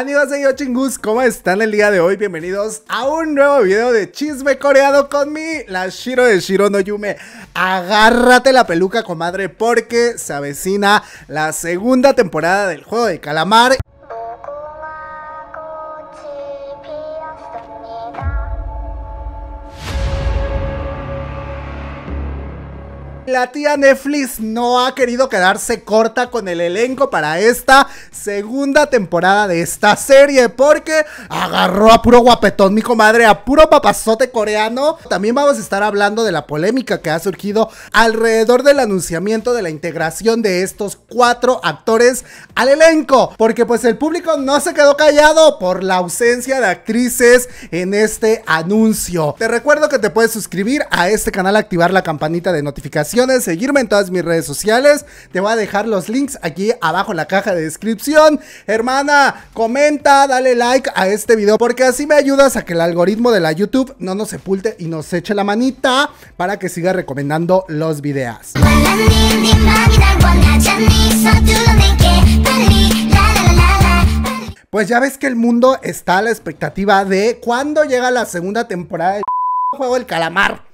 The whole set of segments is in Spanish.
Amigos de ¿cómo están el día de hoy? Bienvenidos a un nuevo video de chisme coreado con mi la Shiro de Shiro no Yume. Agárrate la peluca, comadre, porque se avecina la segunda temporada del juego de calamar. La tía Netflix no ha querido quedarse corta con el elenco para esta segunda temporada de esta serie porque agarró a puro guapetón, mi comadre, a puro papazote coreano. También vamos a estar hablando de la polémica que ha surgido alrededor del anunciamiento de la integración de estos cuatro actores al elenco, porque pues el público no se quedó callado por la ausencia de actrices en este anuncio. Te recuerdo que te puedes suscribir a este canal, activar la campanita de notificación seguirme en todas mis redes sociales. Te voy a dejar los links aquí abajo en la caja de descripción. Hermana, comenta, dale like a este video porque así me ayudas a que el algoritmo de la YouTube no nos sepulte y nos eche la manita para que siga recomendando los videos. Pues ya ves que el mundo está a la expectativa de cuándo llega la segunda temporada del juego del calamar.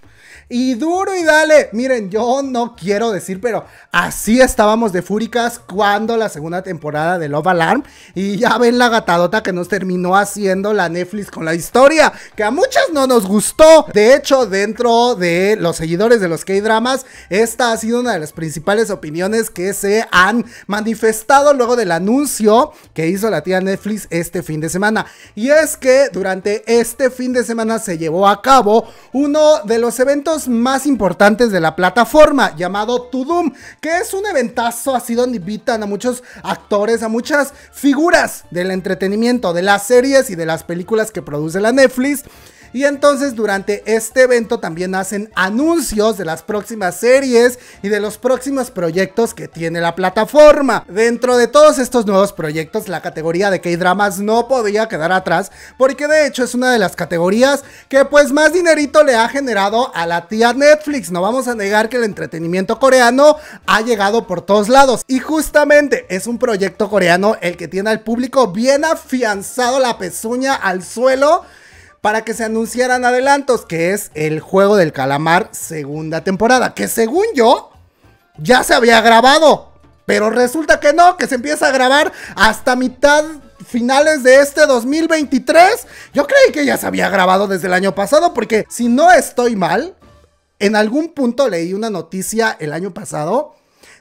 Y duro y dale. Miren, yo no quiero decir, pero así estábamos de fúricas cuando la segunda temporada de Love Alarm. Y ya ven la gatadota que nos terminó haciendo la Netflix con la historia, que a muchas no nos gustó. De hecho, dentro de los seguidores de los K-Dramas, esta ha sido una de las principales opiniones que se han manifestado luego del anuncio que hizo la tía Netflix este fin de semana. Y es que durante este fin de semana se llevó a cabo uno de los eventos más importantes de la plataforma, llamado To Doom, que es un eventazo así donde invitan a muchos actores, a muchas figuras del entretenimiento, de las series y de las películas que produce la Netflix, y entonces durante este evento también hacen anuncios de las próximas series y de los próximos proyectos que tiene la plataforma. Dentro de todos estos nuevos proyectos, la categoría de K-Dramas no podía quedar atrás porque de hecho es una de las categorías que pues más dinerito le ha generado a la tía Netflix. No vamos a negar que el entretenimiento coreano ha llegado por todos lados y justamente es un proyecto coreano el que tiene al público bien afianzado la pezuña al suelo para que se anunciaran adelantos, que es el juego del calamar segunda temporada, que según yo ya se había grabado, pero resulta que no, que se empieza a grabar hasta mitad finales de este 2023. Yo creí que ya se había grabado desde el año pasado, porque si no estoy mal, en algún punto leí una noticia el año pasado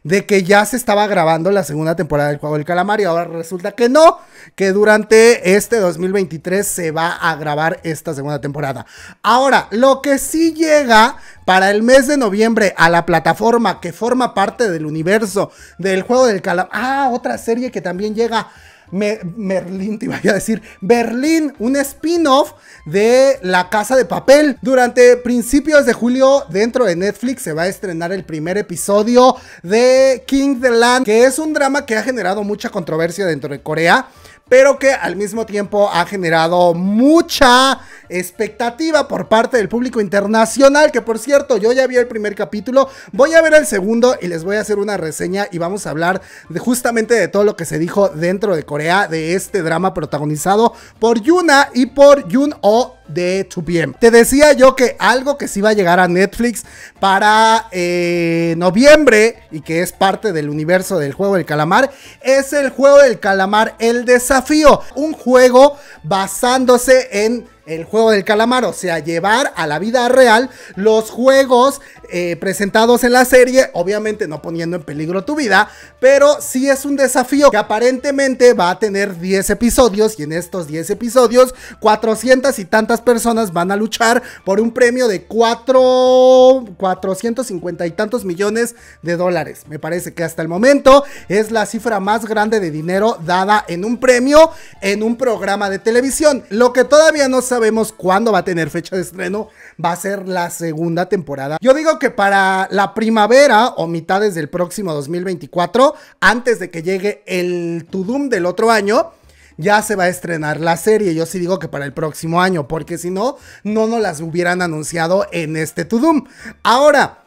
de que ya se estaba grabando la segunda temporada del juego del calamar y ahora resulta que no, que durante este 2023 se va a grabar esta segunda temporada. Ahora, lo que sí llega para el mes de noviembre a la plataforma que forma parte del universo del juego del calamar. Ah, otra serie que también llega Merlín, te iba a decir, Berlín, un spin-off de La Casa de Papel. Durante principios de julio, dentro de Netflix, se va a estrenar el primer episodio de King the Land, que es un drama que ha generado mucha controversia dentro de Corea pero que al mismo tiempo ha generado mucha expectativa por parte del público internacional, que por cierto, yo ya vi el primer capítulo, voy a ver el segundo y les voy a hacer una reseña y vamos a hablar de, justamente de todo lo que se dijo dentro de Corea de este drama protagonizado por Yuna y por Yun O de 2PM. Te decía yo que algo que sí va a llegar a Netflix para eh, noviembre y que es parte del universo del juego del calamar es el juego del calamar El Desafío, un juego basándose en el juego del calamar, o sea, llevar a la vida real los juegos eh, presentados en la serie, obviamente no poniendo en peligro tu vida, pero sí es un desafío que aparentemente va a tener 10 episodios y en estos 10 episodios 400 y tantas personas van a luchar por un premio de 4, 450 y tantos millones de dólares. Me parece que hasta el momento es la cifra más grande de dinero dada en un premio en un programa de televisión. Lo que todavía no se sabemos cuándo va a tener fecha de estreno, va a ser la segunda temporada. Yo digo que para la primavera o mitades del próximo 2024, antes de que llegue el Tudum del otro año, ya se va a estrenar la serie. Yo sí digo que para el próximo año, porque si no, no nos las hubieran anunciado en este Tudum. Ahora,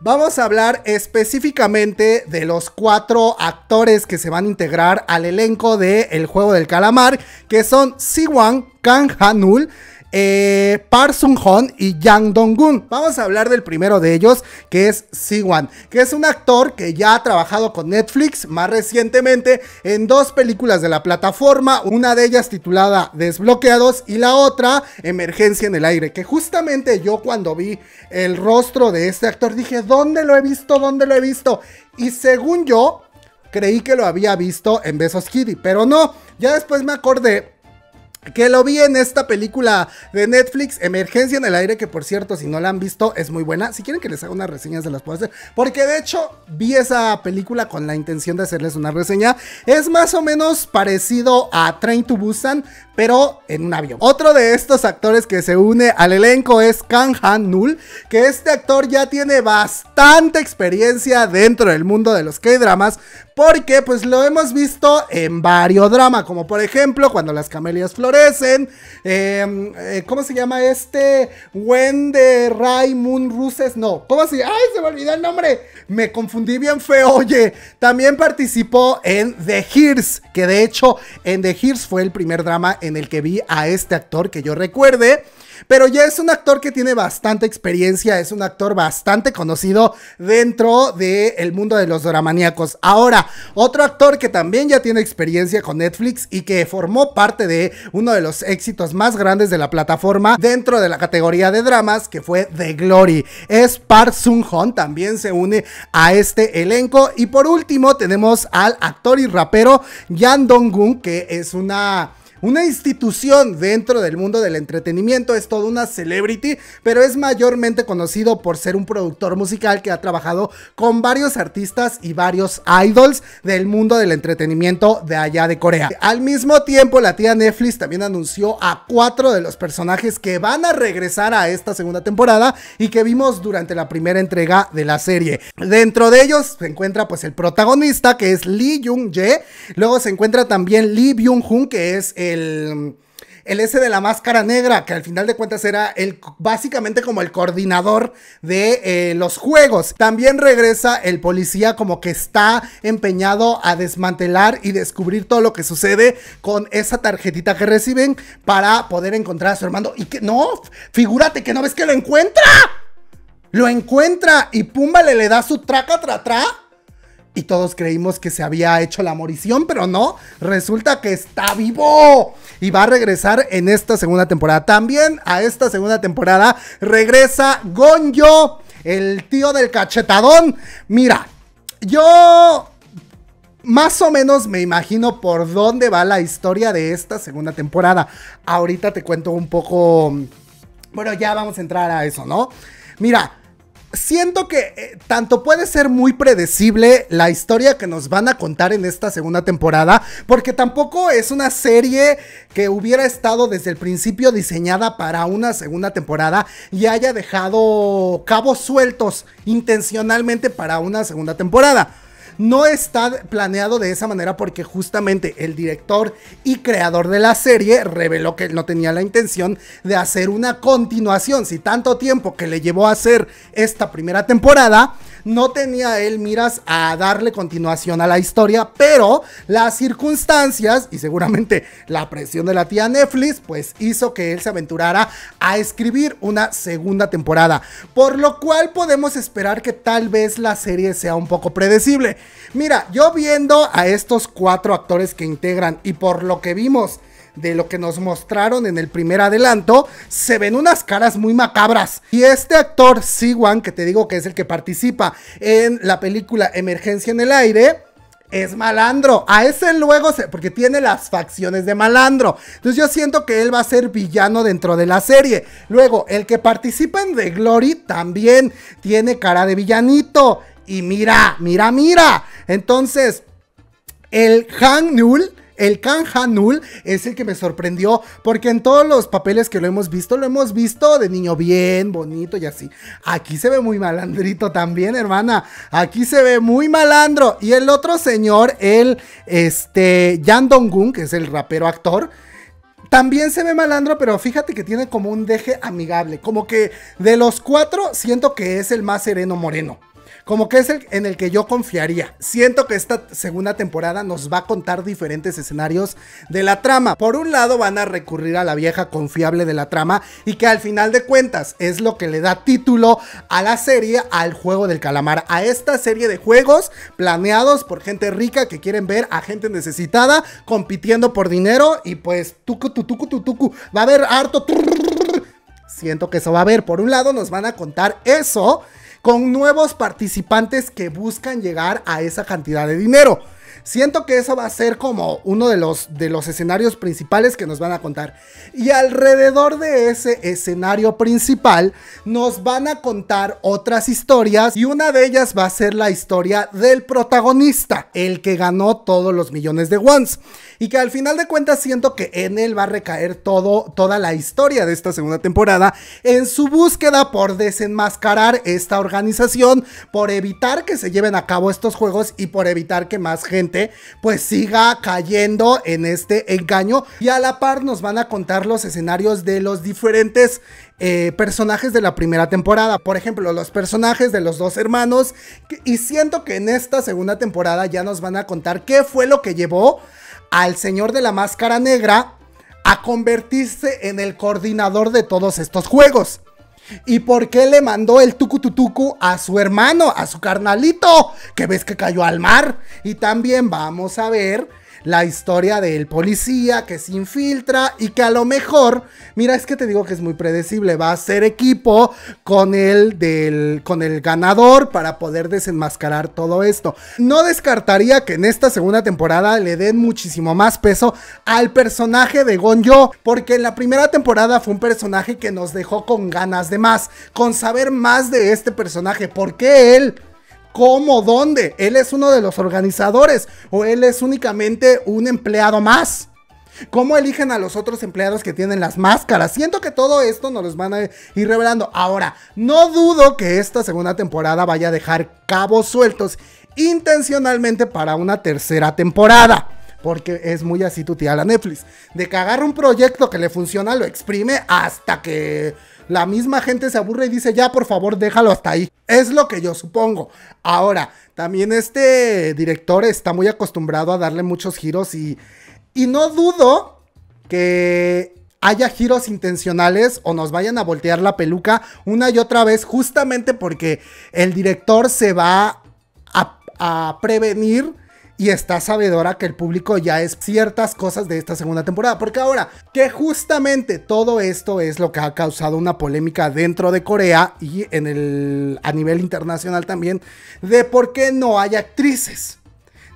Vamos a hablar específicamente de los cuatro actores que se van a integrar al elenco de El Juego del Calamar, que son Siwan, Kang Hanul, eh, Park Sung Hon y Yang Dong-gun. Vamos a hablar del primero de ellos, que es Siwan, que es un actor que ya ha trabajado con Netflix más recientemente en dos películas de la plataforma, una de ellas titulada Desbloqueados y la otra Emergencia en el aire, que justamente yo cuando vi el rostro de este actor dije, ¿dónde lo he visto? ¿Dónde lo he visto? Y según yo, creí que lo había visto en Besos Kitty, pero no, ya después me acordé que lo vi en esta película de Netflix, Emergencia en el Aire, que por cierto, si no la han visto, es muy buena. Si quieren que les haga unas reseña se las puedo hacer. Porque de hecho, vi esa película con la intención de hacerles una reseña. Es más o menos parecido a Train to Busan, pero en un avión. Otro de estos actores que se une al elenco es Kang Han Nul, que este actor ya tiene bastante experiencia dentro del mundo de los K-dramas, porque pues lo hemos visto en varios dramas, como por ejemplo cuando las camelias florecen, em, eh, ¿cómo se llama este? the Ray Moon Ruses, no, ¿cómo se llama? ¡Ay, se me olvidó el nombre! Me confundí bien feo, oye. También participó en The Hears, que de hecho en The Hears fue el primer drama en el que vi a este actor que yo recuerde pero ya es un actor que tiene bastante experiencia, es un actor bastante conocido dentro del mundo de los doramaníacos. Ahora, otro actor que también ya tiene experiencia con Netflix y que formó parte de uno de los éxitos más grandes de la plataforma dentro de la categoría de dramas, que fue The Glory. Es Park sun hon también se une a este elenco. Y por último, tenemos al actor y rapero Yan Dong-gun, que es una una institución dentro del mundo del entretenimiento, es toda una celebrity, pero es mayormente conocido por ser un productor musical que ha trabajado con varios artistas y varios idols del mundo del entretenimiento de allá de Corea. Al mismo tiempo, la tía Netflix también anunció a cuatro de los personajes que van a regresar a esta segunda temporada y que vimos durante la primera entrega de la serie. Dentro de ellos se encuentra pues el protagonista que es Lee Jung-jae, luego se encuentra también Lee Byung-hun que es eh, el, ese de la máscara negra, que al final de cuentas era el, básicamente como el coordinador de eh, los juegos. También regresa el policía como que está empeñado a desmantelar y descubrir todo lo que sucede con esa tarjetita que reciben para poder encontrar a su hermano. Y que no, figúrate que no ves que lo encuentra. Lo encuentra y Pumba le, le da su traca tra tra y todos creímos que se había hecho la morición, pero no, resulta que está vivo y va a regresar en esta segunda temporada. También a esta segunda temporada regresa Gonjo, el tío del cachetadón. Mira, yo más o menos me imagino por dónde va la historia de esta segunda temporada. Ahorita te cuento un poco... Bueno, ya vamos a entrar a eso, ¿no? Mira, siento que eh, tanto puede ser muy predecible la historia que nos van a contar en esta segunda temporada, porque tampoco es una serie que hubiera estado desde el principio diseñada para una segunda temporada y haya dejado cabos sueltos intencionalmente para una segunda temporada no está planeado de esa manera porque justamente el director y creador de la serie reveló que no tenía la intención de hacer una continuación. Si tanto tiempo que le llevó a hacer esta primera temporada, no tenía él miras a darle continuación a la historia, pero las circunstancias y seguramente la presión de la tía Netflix, pues hizo que él se aventurara a escribir una segunda temporada, por lo cual podemos esperar que tal vez la serie sea un poco predecible. Mira, yo viendo a estos cuatro actores que integran y por lo que vimos de lo que nos mostraron en el primer adelanto, se ven unas caras muy macabras. Y este actor, Siwan, que te digo que es el que participa en la película Emergencia en el Aire, es malandro. A ese luego, porque tiene las facciones de malandro. Entonces yo siento que él va a ser villano dentro de la serie. Luego, el que participa en The Glory también tiene cara de villanito. Y mira, mira, mira. Entonces, el Han Nul el Kang Hanul es el que me sorprendió porque en todos los papeles que lo hemos visto, lo hemos visto de niño bien, bonito y así. Aquí se ve muy malandrito también, hermana. Aquí se ve muy malandro. Y el otro señor, el, este, Jan Dong-gun, que es el rapero actor, también se ve malandro, pero fíjate que tiene como un deje amigable. Como que de los cuatro, siento que es el más sereno moreno como que es el en el que yo confiaría. Siento que esta segunda temporada nos va a contar diferentes escenarios de la trama. Por un lado van a recurrir a la vieja confiable de la trama y que al final de cuentas es lo que le da título a la serie, al juego del calamar, a esta serie de juegos planeados por gente rica que quieren ver a gente necesitada compitiendo por dinero y pues tucu tucu tucu tucu va a haber harto Siento que eso va a haber. Por un lado nos van a contar eso con nuevos participantes que buscan llegar a esa cantidad de dinero. Siento que eso va a ser como uno de los, de los escenarios principales que nos van a contar. Y alrededor de ese escenario principal nos van a contar otras historias y una de ellas va a ser la historia del protagonista, el que ganó todos los millones de ones. Y que al final de cuentas siento que en él va a recaer todo, toda la historia de esta segunda temporada en su búsqueda por desenmascarar esta organización, por evitar que se lleven a cabo estos juegos y por evitar que más gente pues siga cayendo en este engaño y a la par nos van a contar los escenarios de los diferentes eh, personajes de la primera temporada. Por ejemplo, los personajes de los dos hermanos. Y siento que en esta segunda temporada ya nos van a contar qué fue lo que llevó al señor de la máscara negra a convertirse en el coordinador de todos estos juegos. ¿Y por qué le mandó el tucututucu a su hermano, a su carnalito, que ves que cayó al mar? Y también vamos a ver la historia del policía que se infiltra y que a lo mejor, mira, es que te digo que es muy predecible, va a ser equipo con el del con el ganador para poder desenmascarar todo esto. No descartaría que en esta segunda temporada le den muchísimo más peso al personaje de Gonjo, porque en la primera temporada fue un personaje que nos dejó con ganas de más, con saber más de este personaje, porque él ¿Cómo? ¿Dónde? ¿Él es uno de los organizadores o él es únicamente un empleado más? ¿Cómo eligen a los otros empleados que tienen las máscaras? Siento que todo esto nos los van a ir revelando. Ahora, no dudo que esta segunda temporada vaya a dejar cabos sueltos intencionalmente para una tercera temporada. Porque es muy así tu tía la Netflix. De que un proyecto que le funciona, lo exprime hasta que la misma gente se aburre y dice, ya por favor, déjalo hasta ahí. Es lo que yo supongo. Ahora, también este director está muy acostumbrado a darle muchos giros y, y no dudo que haya giros intencionales o nos vayan a voltear la peluca una y otra vez justamente porque el director se va a, a prevenir y está sabedora que el público ya es ciertas cosas de esta segunda temporada. Porque ahora, que justamente todo esto es lo que ha causado una polémica dentro de Corea y en el, a nivel internacional también, de por qué no hay actrices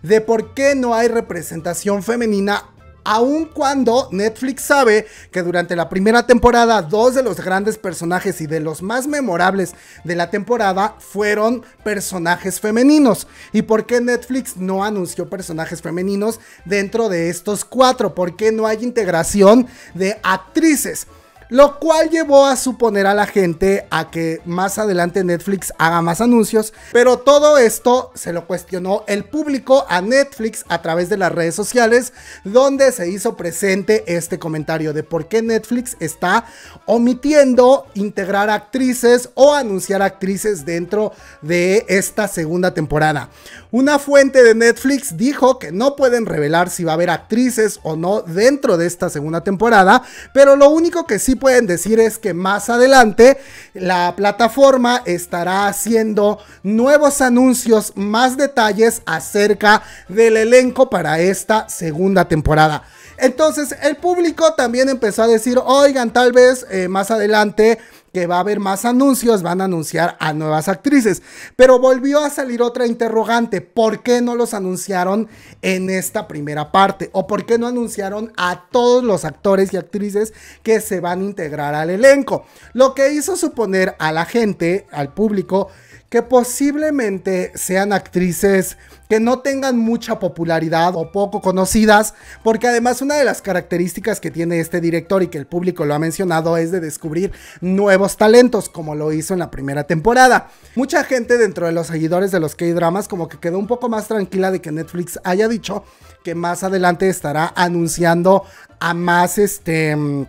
de por qué no hay representación femenina aun cuando Netflix sabe que durante la primera temporada dos de los grandes personajes y de los más memorables de la temporada fueron personajes femeninos. ¿Y por qué Netflix no anunció personajes femeninos dentro de estos cuatro? ¿Por qué no hay integración de actrices? lo cual llevó a suponer a la gente a que más adelante Netflix haga más anuncios, pero todo esto se lo cuestionó el público a Netflix a través de las redes sociales, donde se hizo presente este comentario de por qué Netflix está omitiendo integrar actrices o anunciar actrices dentro de esta segunda temporada. Una fuente de Netflix dijo que no pueden revelar si va a haber actrices o no dentro de esta segunda temporada, pero lo único que sí pueden decir es que más adelante la plataforma estará haciendo nuevos anuncios, más detalles acerca del elenco para esta segunda temporada. Entonces el público también empezó a decir, oigan, tal vez eh, más adelante que va a haber más anuncios, van a anunciar a nuevas actrices. Pero volvió a salir otra interrogante, ¿por qué no los anunciaron en esta primera parte? ¿O por qué no anunciaron a todos los actores y actrices que se van a integrar al elenco? Lo que hizo suponer a la gente, al público, que posiblemente sean actrices que no tengan mucha popularidad o poco conocidas, porque además una de las características que tiene este director y que el público lo ha mencionado es de descubrir nuevos talentos, como lo hizo en la primera temporada. Mucha gente dentro de los seguidores de los K-Dramas como que quedó un poco más tranquila de que Netflix haya dicho que más adelante estará anunciando a más este mm,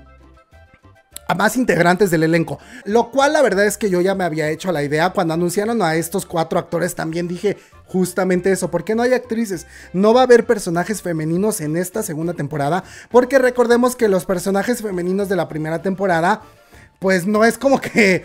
a más integrantes del elenco. Lo cual la verdad es que yo ya me había hecho la idea cuando anunciaron a estos cuatro actores también dije justamente eso, ¿Por qué no hay actrices, no va a haber personajes femeninos en esta segunda temporada, porque recordemos que los personajes femeninos de la primera temporada pues no es como que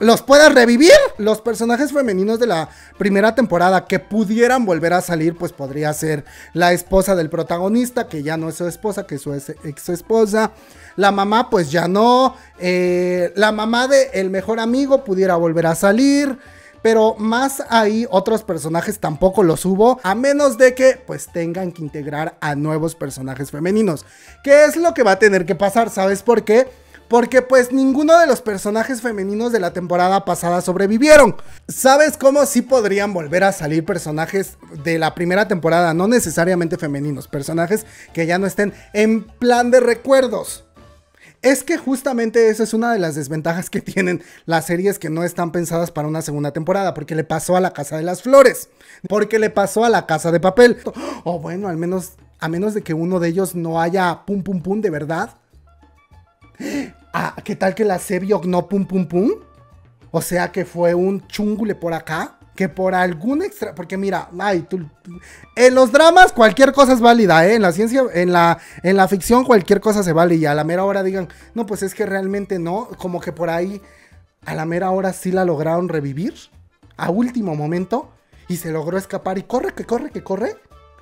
los pueda revivir. Los personajes femeninos de la primera temporada que pudieran volver a salir, pues podría ser la esposa del protagonista, que ya no es su esposa, que es su ex esposa. La mamá, pues ya no. Eh, la mamá de el mejor amigo pudiera volver a salir. Pero más ahí otros personajes tampoco los hubo, a menos de que pues tengan que integrar a nuevos personajes femeninos. ¿Qué es lo que va a tener que pasar? ¿Sabes por qué? porque pues ninguno de los personajes femeninos de la temporada pasada sobrevivieron. ¿Sabes cómo sí podrían volver a salir personajes de la primera temporada? No necesariamente femeninos, personajes que ya no estén en plan de recuerdos. Es que justamente esa es una de las desventajas que tienen las series que no están pensadas para una segunda temporada, porque le pasó a la Casa de las Flores, porque le pasó a la Casa de Papel. O bueno, al menos a menos de que uno de ellos no haya pum pum pum de verdad. ¿qué tal que la Sebiok no pum pum pum? O sea que fue un chungule por acá. Que por algún extra. Porque mira, ay, tú, en los dramas cualquier cosa es válida, ¿eh? En la ciencia, en la, en la ficción cualquier cosa se vale. Y a la mera hora digan, no, pues es que realmente no. Como que por ahí, a la mera hora sí la lograron revivir. A último momento. Y se logró escapar. Y corre, que corre, que corre.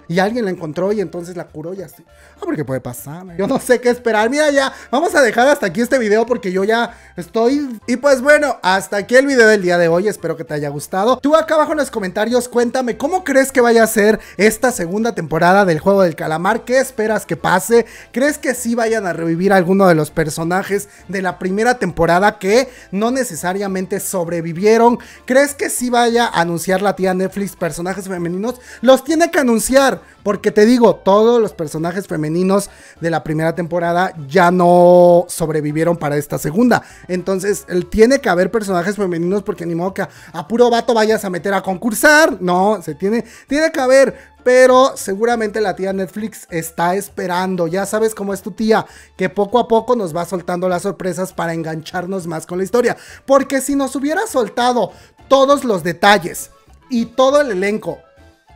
Y alguien la encontró y entonces la curó y así. Ah, porque puede pasar. Yo no sé qué esperar. Mira ya, vamos a dejar hasta aquí este video porque yo ya estoy... Y pues bueno, hasta aquí el video del día de hoy. Espero que te haya gustado. Tú acá abajo en los comentarios cuéntame cómo crees que vaya a ser esta segunda temporada del Juego del Calamar. ¿Qué esperas que pase? ¿Crees que sí vayan a revivir alguno de los personajes de la primera temporada que no necesariamente sobrevivieron? ¿Crees que sí vaya a anunciar la tía Netflix personajes femeninos? Los tiene que anunciar. Porque te digo, todos los personajes femeninos de la primera temporada ya no sobrevivieron para esta segunda. Entonces, tiene que haber personajes femeninos porque ni modo que a, a puro vato vayas a meter a concursar. No, se tiene, tiene que haber pero seguramente la tía Netflix está esperando. Ya sabes cómo es tu tía, que poco a poco nos va soltando las sorpresas para engancharnos más con la historia. Porque si nos hubiera soltado todos los detalles y todo el elenco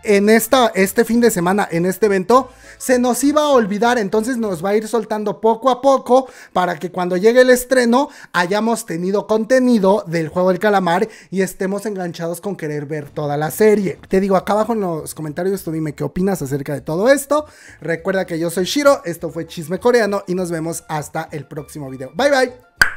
en esta, este fin de semana, en este evento, se nos iba a olvidar, entonces nos va a ir soltando poco a poco para que cuando llegue el estreno hayamos tenido contenido del juego del calamar y estemos enganchados con querer ver toda la serie. Te digo, acá abajo en los comentarios tú dime qué opinas acerca de todo esto. Recuerda que yo soy Shiro, esto fue Chisme Coreano y nos vemos hasta el próximo video. Bye bye.